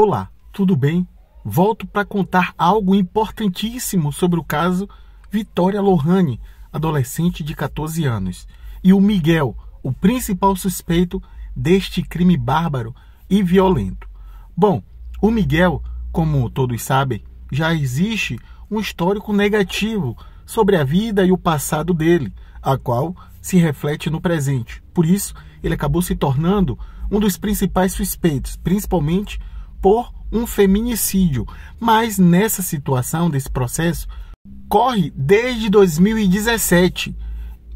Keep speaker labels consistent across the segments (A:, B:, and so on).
A: Olá, tudo bem? Volto para contar algo importantíssimo sobre o caso Vitória Lohane, adolescente de 14 anos, e o Miguel, o principal suspeito deste crime bárbaro e violento. Bom, o Miguel, como todos sabem, já existe um histórico negativo sobre a vida e o passado dele, a qual se reflete no presente. Por isso, ele acabou se tornando um dos principais suspeitos, principalmente por um feminicídio. Mas nessa situação desse processo corre desde 2017.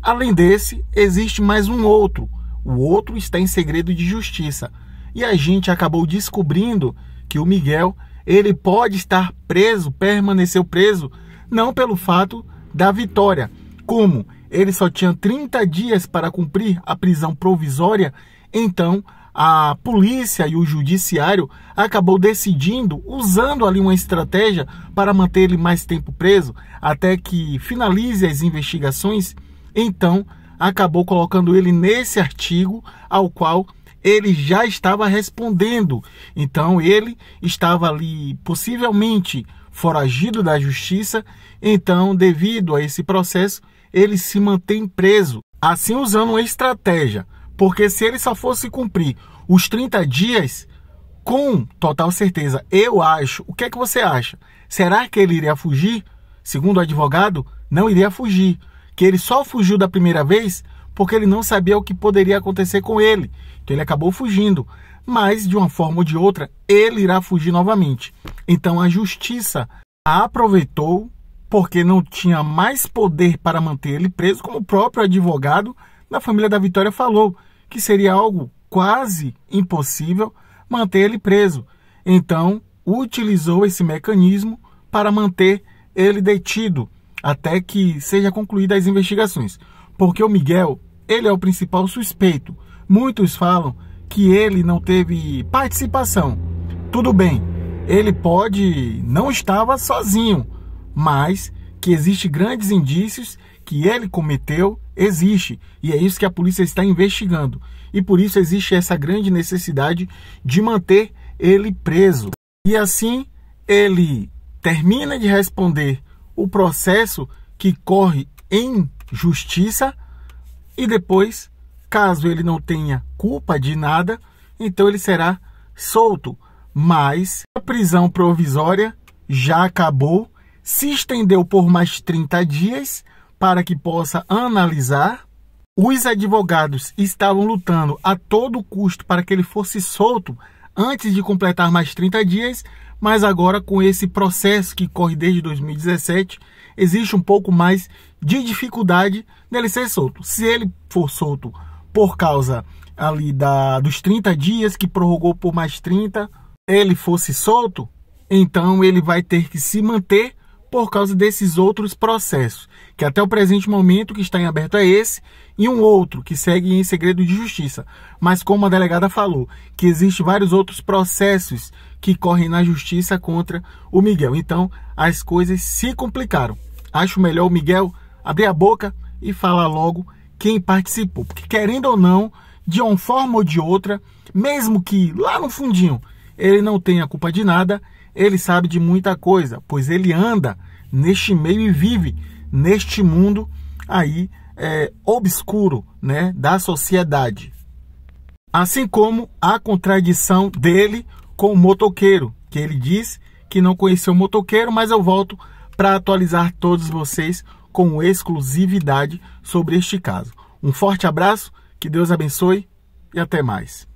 A: Além desse, existe mais um outro. O outro está em segredo de justiça. E a gente acabou descobrindo que o Miguel, ele pode estar preso, permaneceu preso, não pelo fato da vitória, como ele só tinha 30 dias para cumprir a prisão provisória então, a polícia e o judiciário acabou decidindo, usando ali uma estratégia para manter ele mais tempo preso, até que finalize as investigações, então acabou colocando ele nesse artigo ao qual ele já estava respondendo. Então ele estava ali possivelmente foragido da justiça, então devido a esse processo, ele se mantém preso, assim usando uma estratégia porque se ele só fosse cumprir os 30 dias, com total certeza, eu acho. O que é que você acha? Será que ele iria fugir? Segundo o advogado, não iria fugir. Que ele só fugiu da primeira vez porque ele não sabia o que poderia acontecer com ele. Então ele acabou fugindo. Mas, de uma forma ou de outra, ele irá fugir novamente. Então a justiça a aproveitou porque não tinha mais poder para manter ele preso, como o próprio advogado da família da Vitória falou que seria algo quase impossível manter ele preso. Então, utilizou esse mecanismo para manter ele detido até que seja concluídas as investigações, porque o Miguel, ele é o principal suspeito. Muitos falam que ele não teve participação. Tudo bem, ele pode não estava sozinho, mas que existe grandes indícios que ele cometeu existe e é isso que a polícia está investigando. E por isso existe essa grande necessidade de manter ele preso. E assim ele termina de responder o processo que corre em justiça e depois, caso ele não tenha culpa de nada, então ele será solto. Mas a prisão provisória já acabou, se estendeu por mais 30 dias para que possa analisar. Os advogados estavam lutando a todo custo para que ele fosse solto antes de completar mais 30 dias, mas agora com esse processo que corre desde 2017, existe um pouco mais de dificuldade dele ser solto. Se ele for solto por causa ali da, dos 30 dias que prorrogou por mais 30, ele fosse solto, então ele vai ter que se manter por causa desses outros processos, que até o presente momento que está em aberto é esse, e um outro que segue em segredo de justiça. Mas como a delegada falou, que existem vários outros processos que correm na justiça contra o Miguel. Então, as coisas se complicaram. Acho melhor o Miguel abrir a boca e falar logo quem participou, porque querendo ou não, de uma forma ou de outra, mesmo que lá no fundinho ele não tenha culpa de nada, ele sabe de muita coisa, pois ele anda neste meio e vive neste mundo aí é, obscuro né, da sociedade. Assim como a contradição dele com o motoqueiro, que ele diz que não conheceu o motoqueiro, mas eu volto para atualizar todos vocês com exclusividade sobre este caso. Um forte abraço, que Deus abençoe e até mais.